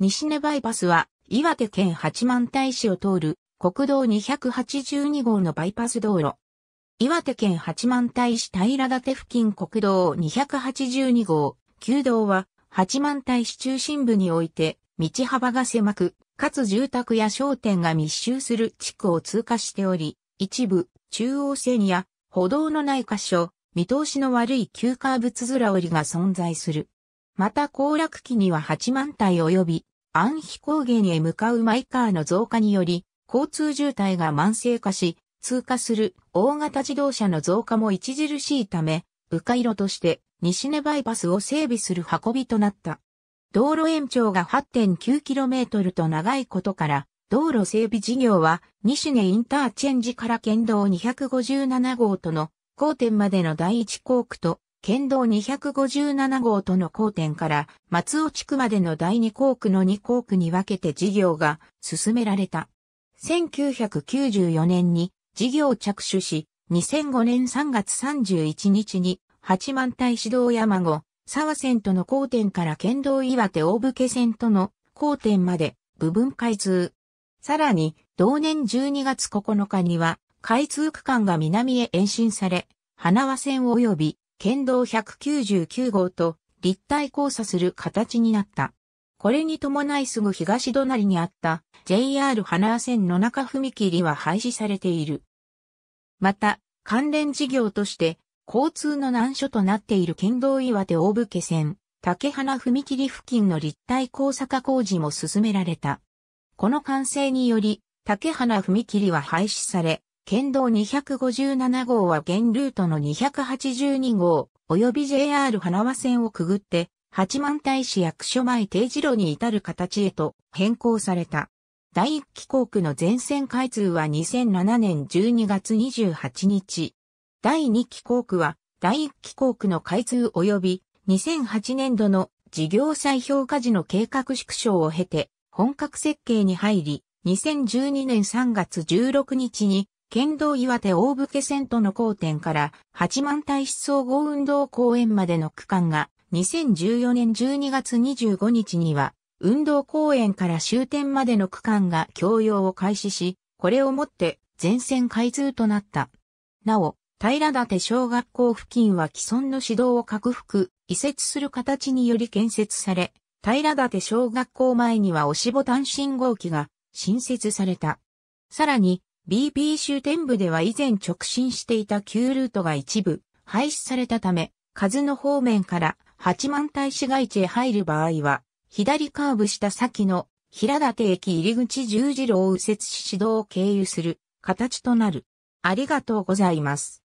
西根バイパスは、岩手県八幡平市を通る国道282号のバイパス道路。岩手県八幡平市平立付近国道282号、旧道は八幡平市中心部において道幅が狭く、かつ住宅や商店が密集する地区を通過しており、一部、中央線や歩道のない箇所、見通しの悪い急カーブつづら折りが存在する。また降落期には8万体及び、安比高原へ向かうマイカーの増加により、交通渋滞が慢性化し、通過する大型自動車の増加も著しいため、迂回路として西根バイパスを整備する運びとなった。道路延長が 8.9km と長いことから、道路整備事業は西根インターチェンジから県道257号との交点までの第一工区と県道257号との交点から松尾地区までの第2校区の2校区に分けて事業が進められた。1994年に事業着手し、2005年3月31日に八幡平市道山後、沢線との交点から県道岩手大武家線との交点まで部分開通。さらに、同年12月9日には、開通区間が南へ延伸され、花輪線及び県道199号と立体交差する形になった。これに伴いすぐ東隣にあった JR 花線の中踏切は廃止されている。また、関連事業として、交通の難所となっている県道岩手大武家線、竹花踏切付近の立体交差化工事も進められた。この完成により、竹花踏切は廃止され、県道257号は現ルートの282号、及び JR 花輪線をくぐって、八幡大市役所前定時路に至る形へと変更された。第一機構区の全線開通は2007年12月28日。第二機構区は第一機構区の開通及び2008年度の事業再評価時の計画縮小を経て本格設計に入り、2012年3月16日に県道岩手大武家線との交点から八幡大使総合運動公園までの区間が2014年12月25日には運動公園から終点までの区間が共用を開始し、これをもって全線開通となった。なお、平立小学校付近は既存の指導を拡幅、移設する形により建設され、平立小学校前には押しボタン信号機が新設された。さらに、BB 州店部では以前直進していた旧ルートが一部廃止されたため、カズノ方面から八幡平市街地へ入る場合は、左カーブした先の平立駅入り口十字路を右折し指導を経由する形となる。ありがとうございます。